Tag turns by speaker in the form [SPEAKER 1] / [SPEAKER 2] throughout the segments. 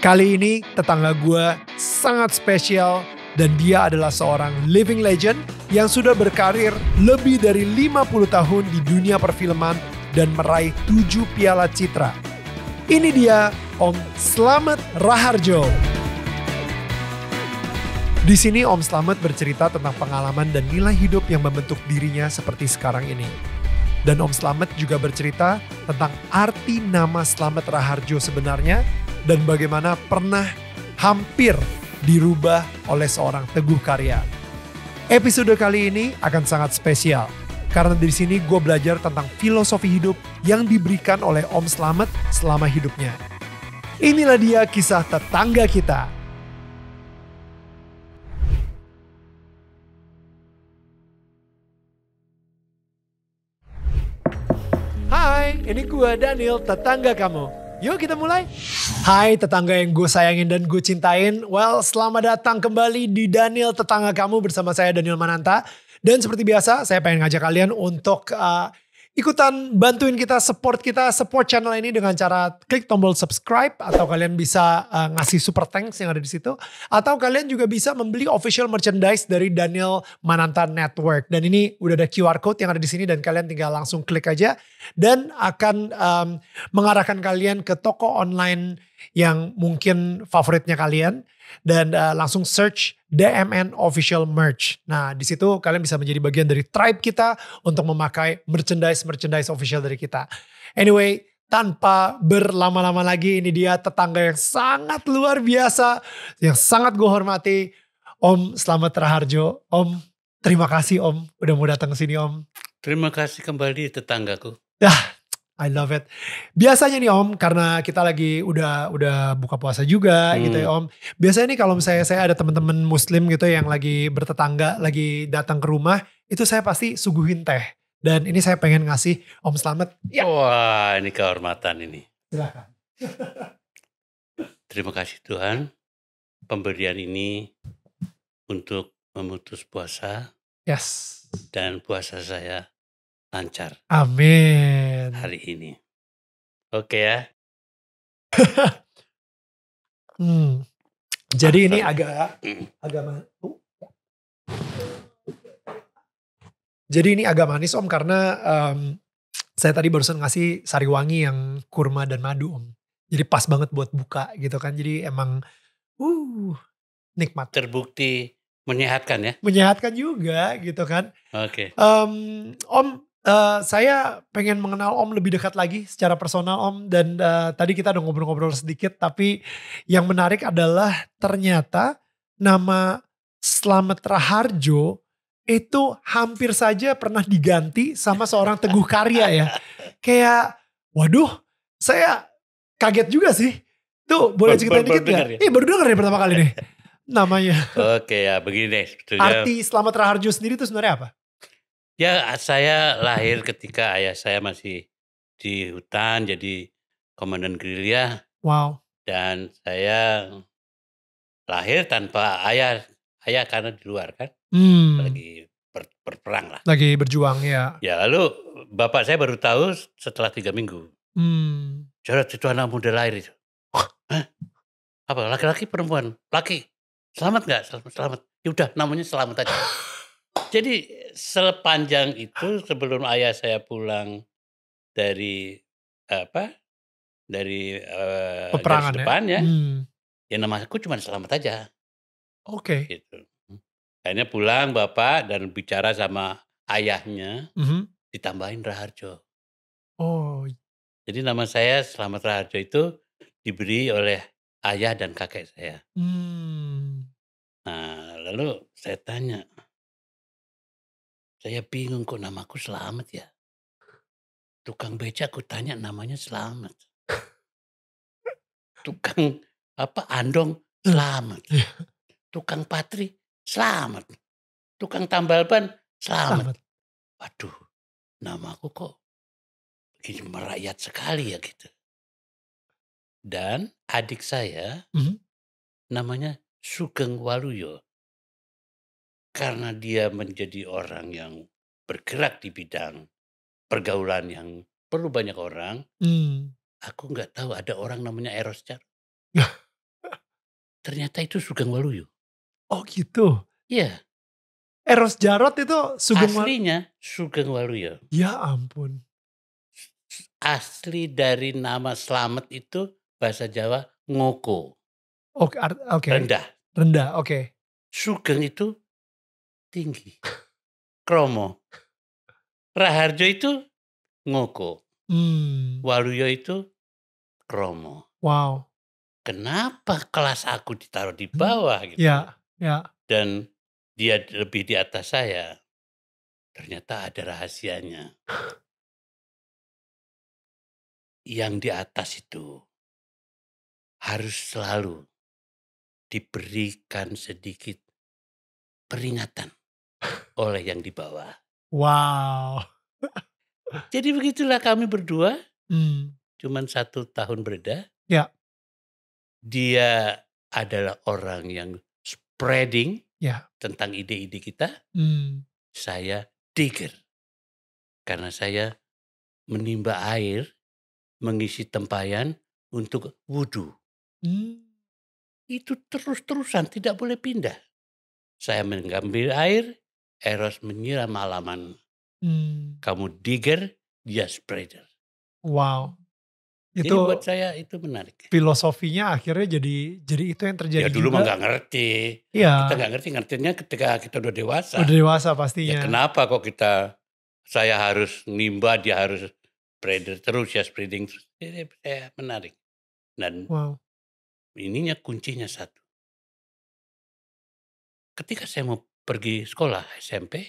[SPEAKER 1] Kali ini tetangga gue sangat spesial dan dia adalah seorang living legend yang sudah berkarir lebih dari 50 tahun di dunia perfilman dan meraih 7 piala citra. Ini dia Om Slamet Raharjo. Di sini Om Slamet bercerita tentang pengalaman dan nilai hidup yang membentuk dirinya seperti sekarang ini. Dan Om Slamet juga bercerita tentang arti nama Slamet Raharjo sebenarnya dan bagaimana pernah hampir dirubah oleh seorang Teguh Karya. Episode kali ini akan sangat spesial karena di sini gue belajar tentang filosofi hidup yang diberikan oleh Om Slamet selama hidupnya. Inilah dia kisah tetangga kita. Hai, ini gue Daniel, tetangga kamu. Yuk kita mulai. Hai tetangga yang gue sayangin dan gue cintain. Well, selamat datang kembali di Daniel Tetangga Kamu bersama saya Daniel Mananta. Dan seperti biasa, saya pengen ngajak kalian untuk uh, ikutan bantuin kita support kita support channel ini dengan cara klik tombol subscribe atau kalian bisa uh, ngasih super thanks yang ada di situ atau kalian juga bisa membeli official merchandise dari Daniel Mananta Network dan ini udah ada QR code yang ada di sini dan kalian tinggal langsung klik aja dan akan um, mengarahkan kalian ke toko online yang mungkin favoritnya kalian dan uh, langsung search DMN Official Merch. Nah, di situ kalian bisa menjadi bagian dari tribe kita untuk memakai merchandise-merchandise official dari kita. Anyway, tanpa berlama-lama lagi ini dia tetangga yang sangat luar biasa, yang sangat gue hormati, Om Selamat Raharjo. Om, terima kasih Om udah mau datang ke sini Om.
[SPEAKER 2] Terima kasih kembali tetanggaku. Dah.
[SPEAKER 1] I love it. Biasanya nih Om, karena kita lagi udah udah buka puasa juga hmm. gitu ya Om. Biasanya nih kalau misalnya saya ada teman-teman Muslim gitu yang lagi bertetangga, lagi datang ke rumah, itu saya pasti suguhin teh. Dan ini saya pengen ngasih Om selamat.
[SPEAKER 2] Ya. Wah, ini kehormatan ini. Silakan. Terima kasih Tuhan, pemberian ini untuk memutus puasa. Yes. Dan puasa saya lancar.
[SPEAKER 1] Amin.
[SPEAKER 2] Hari ini. Oke ya.
[SPEAKER 1] hmm. Jadi ini agak hmm. agak oh. Jadi ini agak manis Om karena um, saya tadi barusan ngasih sari wangi yang kurma dan madu Om. Jadi pas banget buat buka gitu kan. Jadi emang uh
[SPEAKER 2] nikmat. Terbukti menyehatkan ya
[SPEAKER 1] menyehatkan juga gitu kan oke okay. um, mmm, om Uh, saya pengen mengenal Om lebih dekat lagi secara personal Om dan uh, tadi kita udah ngobrol-ngobrol sedikit tapi yang menarik adalah ternyata nama Slamet Raharjo itu hampir saja pernah diganti sama seorang Teguh Karya ya. Kayak waduh saya kaget juga sih. Tuh boleh cerita dikit Ya? Eh baru denger ya pertama kali nih namanya.
[SPEAKER 2] Oke ya begini deh. Arti
[SPEAKER 1] Slamet Raharjo sendiri itu sebenarnya apa?
[SPEAKER 2] Ya, saya lahir ketika ayah saya masih di hutan jadi komandan gerilya Wow. dan saya lahir tanpa ayah ayah karena di luar kan
[SPEAKER 1] Hmm. lagi
[SPEAKER 2] ber- berperang
[SPEAKER 1] lah. Lagi berjuang ya.
[SPEAKER 2] Ya lalu bapak saya baru tahu setelah tiga minggu.
[SPEAKER 1] Hmm.
[SPEAKER 2] Jarak itu anak muda lahir itu. Hah? Apa laki-laki perempuan? Laki. Selamat nggak? Selamat. selamat. Yaudah namanya selamat aja. Jadi sepanjang itu sebelum ayah saya pulang dari apa? Dari uh, peperangan depan ya. Ya, hmm. ya nama cuma selamat aja. Oke. Okay. Gitu. Akhirnya pulang bapak dan bicara sama ayahnya. Mm -hmm. Ditambahin Raharjo. Oh. Jadi nama saya Selamat Raharjo itu diberi oleh ayah dan kakek saya.
[SPEAKER 3] Hmm.
[SPEAKER 2] Nah, lalu saya tanya, saya bingung kok namaku Selamat ya. Tukang beca aku tanya namanya Selamat. Tukang apa andong Selamat. Iya. Tukang patri Selamat. Tukang tambal ban Selamat. Waduh, namaku kok ini merakyat sekali ya gitu. Dan adik saya mm -hmm. namanya Sugeng Waluyo karena dia menjadi orang yang bergerak di bidang pergaulan yang perlu banyak orang, hmm. aku nggak tahu ada orang namanya Eros Char. Ternyata itu Sugeng Waluyo. Oh gitu?
[SPEAKER 1] Iya. Eros Jarot itu Sugeng Waluyo? Aslinya
[SPEAKER 2] Sugeng Waluyo.
[SPEAKER 1] Ya ampun.
[SPEAKER 2] Asli dari nama Slamet itu bahasa Jawa
[SPEAKER 1] ngoko. Oke, okay. rendah. Rendah, oke. Okay.
[SPEAKER 2] Sugeng itu tinggi. Kromo. Raharjo itu ngoko.
[SPEAKER 1] Hmm.
[SPEAKER 2] Waluyo itu kromo. Wow. Kenapa kelas aku ditaruh di hmm. bawah gitu?
[SPEAKER 1] Ya, ya.
[SPEAKER 2] Dan dia lebih di atas saya. Ternyata ada rahasianya.
[SPEAKER 4] Yang di atas itu harus selalu
[SPEAKER 2] diberikan sedikit peringatan oleh yang di bawah. Wow. Jadi begitulah kami berdua. Hmm. Cuman satu tahun berbeda. Ya. Dia adalah orang yang spreading ya. tentang ide-ide kita. Hmm. Saya digger. Karena saya menimba air, mengisi tempayan untuk wudhu. Hmm. Itu terus-terusan tidak boleh pindah. Saya mengambil air, Eros menyiram malaman, Hmm. Kamu digger, dia spreader. Wow. Itu jadi buat saya itu menarik.
[SPEAKER 1] Filosofinya akhirnya jadi jadi itu yang terjadi. Ya dulu mah nggak
[SPEAKER 2] ngerti. Iya. Kita nggak ngerti ngertinya ketika kita udah dewasa. Udah
[SPEAKER 1] dewasa ya, pastinya. Ya
[SPEAKER 2] kenapa kok kita saya harus nimba dia harus spreader terus ya spreading terus. Jadi saya menarik. Dan wow.
[SPEAKER 4] ininya kuncinya satu. Ketika saya mau pergi sekolah
[SPEAKER 2] SMP,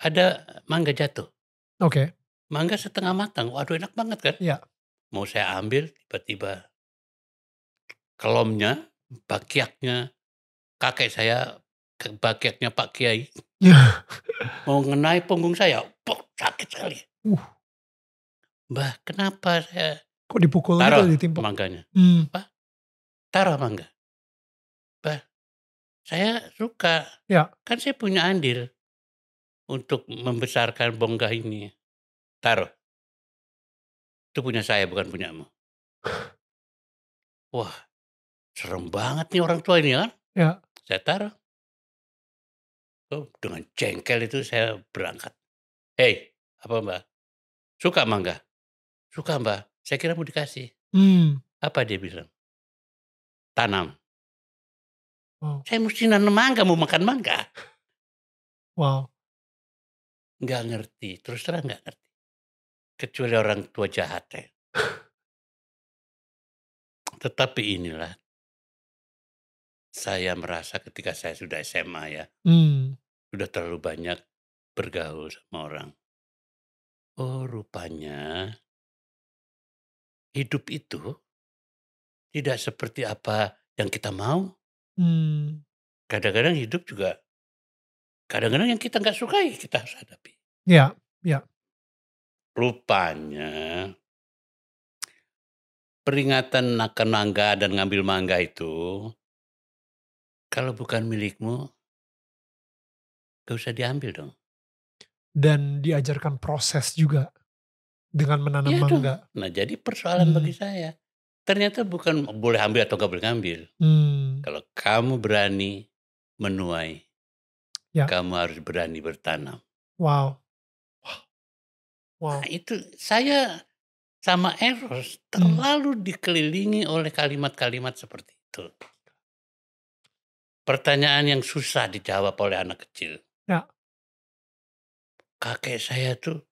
[SPEAKER 2] ada mangga jatuh. Oke. Okay. Mangga setengah matang, waduh enak banget kan? Iya. Mau saya ambil, tiba-tiba kelomnya, bakiaknya, kakek saya, bakiaknya Pak Kiai, yeah. mau ngenai punggung saya, pok, sakit sekali. Uh. Mbah, kenapa saya... Kok dipukul gitu taruh gitu ditimpa? mangganya. Hmm. Pak, taruh mangga. Bah, saya suka. Ya. Kan saya punya
[SPEAKER 4] andil untuk membesarkan bongga ini. Taruh. Itu punya saya, bukan punyamu. Wah, serem banget nih orang tua ini ya kan. Ya. Saya taruh. Oh,
[SPEAKER 2] dengan jengkel itu saya berangkat. Hei, apa mbak? Suka mangga? Suka mbak. Saya kira mau dikasih. Hmm. Apa dia bilang? Tanam.
[SPEAKER 4] Wow. Saya mesti nanam mangga, mau makan mangga. Wow. Gak ngerti, terus terang gak ngerti. Kecuali orang tua jahat ya. Tetapi inilah saya merasa ketika saya sudah SMA ya, hmm. sudah terlalu banyak bergaul sama orang. Oh rupanya hidup itu tidak seperti apa
[SPEAKER 2] yang kita mau kadang hmm. Kadang-kadang hidup juga, kadang-kadang yang kita nggak sukai kita harus hadapi.
[SPEAKER 3] Ya, ya.
[SPEAKER 2] Rupanya peringatan akan mangga dan ngambil mangga
[SPEAKER 4] itu, kalau bukan milikmu,
[SPEAKER 2] gak usah diambil dong.
[SPEAKER 1] Dan diajarkan proses juga dengan menanam ya mangga.
[SPEAKER 2] Nah jadi persoalan hmm. bagi saya, ternyata bukan boleh ambil atau gak boleh ngambil. Hmm Hmm. Kalau kamu berani menuai, ya. kamu harus berani bertanam.
[SPEAKER 1] Wow. Nah, wow.
[SPEAKER 2] wow. Nah, itu saya sama Eros hmm. terlalu hmm. dikelilingi oleh kalimat-kalimat seperti itu. Pertanyaan yang susah dijawab oleh anak kecil. Ya. Kakek saya tuh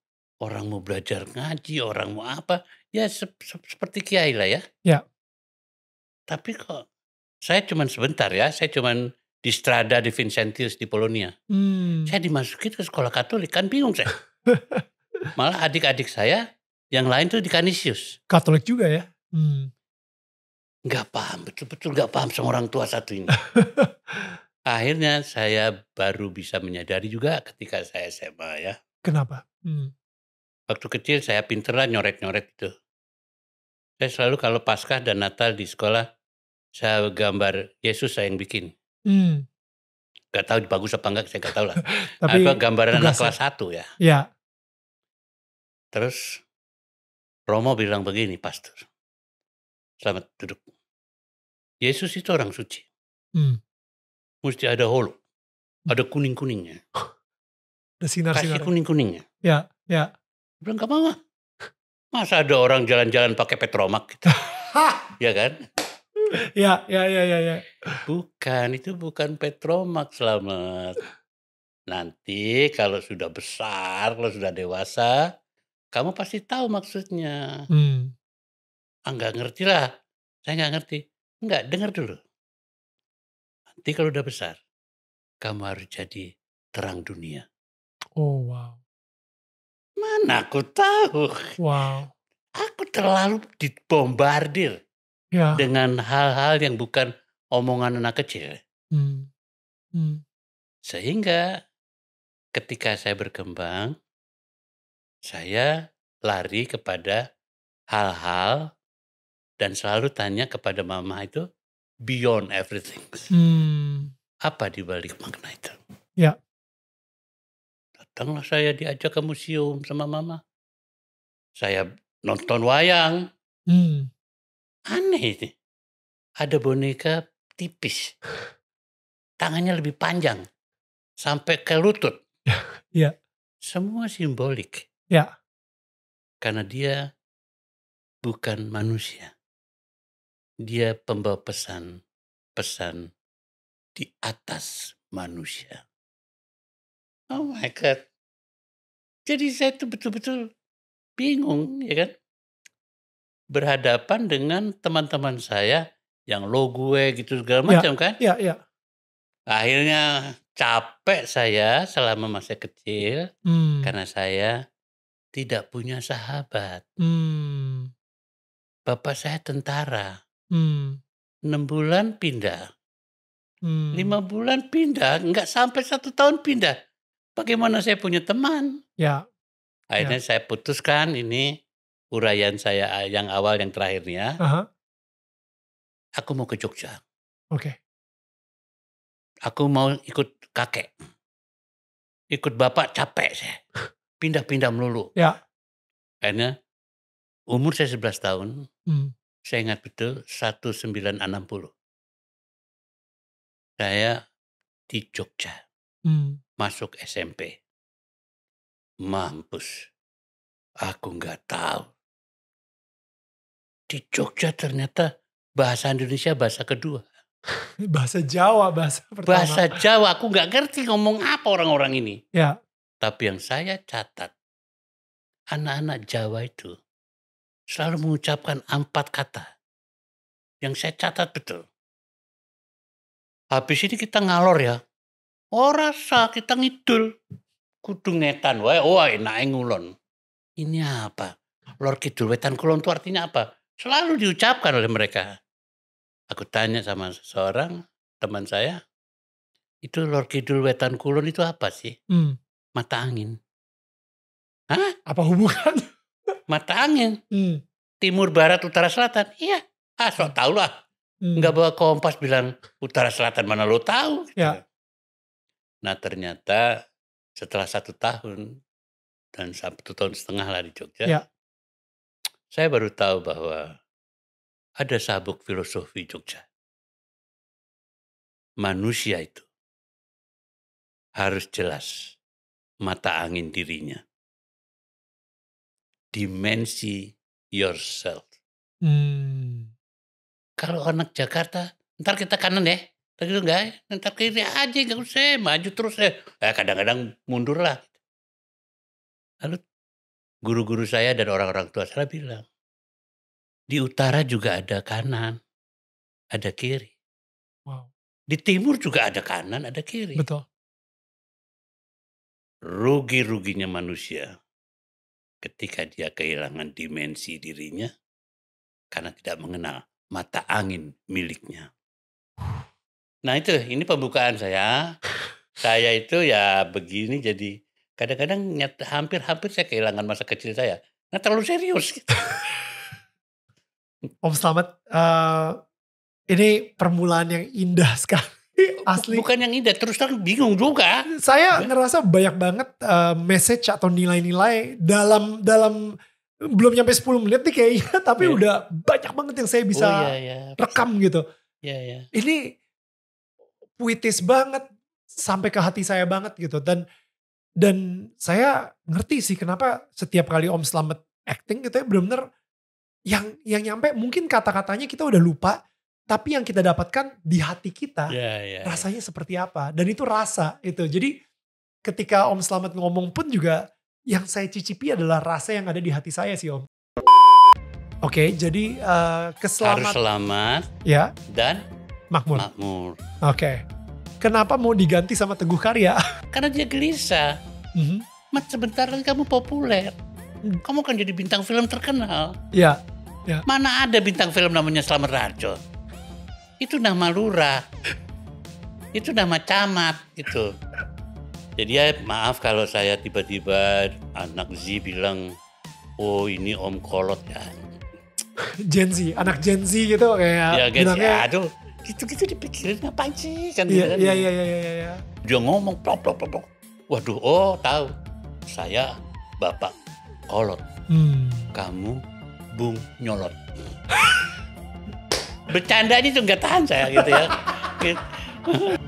[SPEAKER 2] orang mau belajar ngaji, orang mau apa, ya se se seperti kiai lah ya. Ya. Tapi kok saya cuma sebentar ya, saya cuma di Strada di Vincentius di Polonia. Hmm. Saya dimasukin ke sekolah Katolik kan bingung saya. Malah adik-adik saya yang lain tuh di Kanisius
[SPEAKER 1] Katolik juga ya? Hmm.
[SPEAKER 2] Gak paham, betul-betul gak paham sama orang tua satu ini. Akhirnya saya baru bisa menyadari juga ketika saya SMA ya.
[SPEAKER 1] Kenapa? Hmm.
[SPEAKER 2] Waktu kecil saya pinter lah nyorek nyoret itu. Saya selalu kalau Paskah dan Natal di sekolah saya gambar Yesus saya yang bikin. Hmm. Gak tahu bagus apa enggak, saya gak tahu lah. Tapi Apa gambaran anak kelas satu ya. Ya. Terus
[SPEAKER 4] Romo bilang begini, pastor. Selamat duduk.
[SPEAKER 2] Yesus itu orang suci. Hmm. Mesti ada holo. Hmm. Ada kuning-kuningnya.
[SPEAKER 1] Ada sinar-sinar. Kasih ya? kuning-kuningnya. Ya, ya. Dia bilang, gak mau. Ah.
[SPEAKER 2] Masa ada orang jalan-jalan pakai petromak gitu. ya kan? ya, ya, ya, ya, ya. Bukan, itu bukan Petromax selamat. Nanti kalau sudah besar, kalau sudah dewasa, kamu pasti tahu maksudnya. Hmm. Enggak ah, ngerti lah. Saya nggak ngerti. Enggak dengar dulu. Nanti kalau udah besar, kamu harus jadi terang dunia. Oh, wow. Mana aku tahu. Wow. Aku terlalu dibombardir ya. dengan hal-hal yang bukan omongan anak kecil.
[SPEAKER 3] Hmm. Hmm.
[SPEAKER 2] Sehingga ketika saya berkembang, saya lari kepada hal-hal dan selalu tanya kepada mama itu beyond everything. Hmm. Apa di balik makna itu? Ya. Datanglah saya diajak ke museum sama mama. Saya nonton wayang. Hmm. Aneh ini Ada boneka tipis. Tangannya lebih panjang. Sampai ke lutut. ya Semua simbolik. Ya. Karena dia bukan manusia. Dia pembawa pesan,
[SPEAKER 4] pesan di atas manusia. Oh
[SPEAKER 2] my God. Jadi saya tuh betul-betul bingung, ya kan? berhadapan dengan teman-teman saya yang lo gue gitu segala ya, macam kan? ya, kan. Iya, iya. Akhirnya capek saya selama masa kecil
[SPEAKER 1] hmm. karena
[SPEAKER 2] saya tidak punya sahabat. Hmm. Bapak saya tentara. Hmm. 6 bulan pindah. Hmm. 5 bulan pindah, nggak sampai satu tahun pindah. Bagaimana saya punya teman? Ya. ya. Akhirnya ya. saya putuskan ini uraian saya ah, yang awal yang terakhirnya. Uh -huh. Aku mau ke Jogja.
[SPEAKER 3] Oke. Okay.
[SPEAKER 4] Aku mau ikut kakek.
[SPEAKER 2] Ikut bapak capek saya. Pindah-pindah melulu. Ya. Karena umur saya 11 tahun. Hmm. Saya ingat betul 1960. Saya di Jogja. Hmm. Masuk
[SPEAKER 4] SMP. Mampus. Aku nggak tahu
[SPEAKER 2] di Jogja ternyata bahasa Indonesia bahasa kedua.
[SPEAKER 1] bahasa Jawa bahasa pertama. Bahasa
[SPEAKER 2] Jawa aku nggak ngerti ngomong apa orang-orang ini. Ya. Tapi yang saya catat anak-anak Jawa itu selalu mengucapkan empat kata yang saya catat betul. Habis ini kita ngalor ya. Oh rasa kita ngidul. Kudu ngetan wae, wae oh, ngulon. Ini apa? Lor kidul wetan kulon itu artinya apa? Selalu diucapkan oleh mereka. Aku tanya sama seorang teman saya, itu Lor Kidul Wetan Kulon itu apa sih? Hmm. Mata angin. Hah? Apa hubungan? Mata angin. Hmm. Timur, barat, utara, selatan. Iya. Ah, sok hmm. tau lah. Hmm. Nggak bawa kompas bilang utara selatan mana lo tau? Ya. Gitu. Nah ternyata setelah satu tahun dan satu tahun setengah lah di Jogja. Ya saya baru tahu bahwa ada sabuk filosofi Jogja.
[SPEAKER 4] Manusia itu harus jelas mata angin dirinya. Dimensi
[SPEAKER 2] yourself. Hmm. Kalau anak Jakarta, ntar kita kanan ya. Ntar gitu enggak ya. Ntar kiri aja, enggak usah. Maju terus ya. Eh, kadang-kadang mundur lah. Lalu guru-guru saya dan orang-orang tua saya bilang, di utara juga ada kanan, ada kiri.
[SPEAKER 4] Wow. Di timur juga ada kanan, ada kiri. Betul.
[SPEAKER 2] Rugi-ruginya manusia ketika dia kehilangan dimensi dirinya karena tidak mengenal mata angin miliknya. Nah itu, ini pembukaan saya. Saya itu ya begini jadi kadang-kadang hampir-hampir saya kehilangan masa kecil saya.
[SPEAKER 1] Nah terlalu serius. Gitu. Om Slamet, uh, eh, ini permulaan yang indah sekali. Asli. Bukan yang indah, terus terang bingung juga. Saya ya. ngerasa banyak banget uh, message atau nilai-nilai dalam dalam belum nyampe 10 menit nih kayaknya, tapi ya. udah banyak banget yang saya bisa oh, ya, ya. rekam gitu. Ya, ya. Ini puitis banget sampai ke hati saya banget gitu dan dan saya ngerti sih kenapa setiap kali Om Slamet acting gitu ya bener-bener yang yang nyampe mungkin kata-katanya kita udah lupa tapi yang kita dapatkan di hati kita yeah, yeah, iya. rasanya seperti apa dan itu rasa itu jadi ketika Om Slamet ngomong pun juga yang saya cicipi adalah rasa yang ada di hati saya sih Om Oke, okay, jadi uh, eh, keselamatan harus selamat ya dan makmur. Makmur. Oke. Okay. Kenapa mau diganti sama Teguh Karya? Karena dia gelisah. Mm-hmm. Mas sebentar lagi kamu populer. Mm. Kamu kan jadi bintang film
[SPEAKER 2] terkenal. Iya. Yeah. Mana ada bintang film namanya Slamet Rajo? Itu nama lurah. Itu nama camat gitu. Jadi ya maaf kalau saya tiba-tiba anak Z bilang, oh ini om kolot ya.
[SPEAKER 1] Gen Z, anak Gen Z gitu kayak ya, Gen bilangnya. Z, aduh, gitu-gitu dipikirin ngapain sih kan iya, gitu kan? iya, iya, iya,
[SPEAKER 2] iya, iya. Dia ngomong plop, plop, plop, plok Waduh, oh tahu. Saya Bapak Kolot. Hmm. Kamu Bung Nyolot. Bercanda ini tuh nggak tahan saya gitu ya.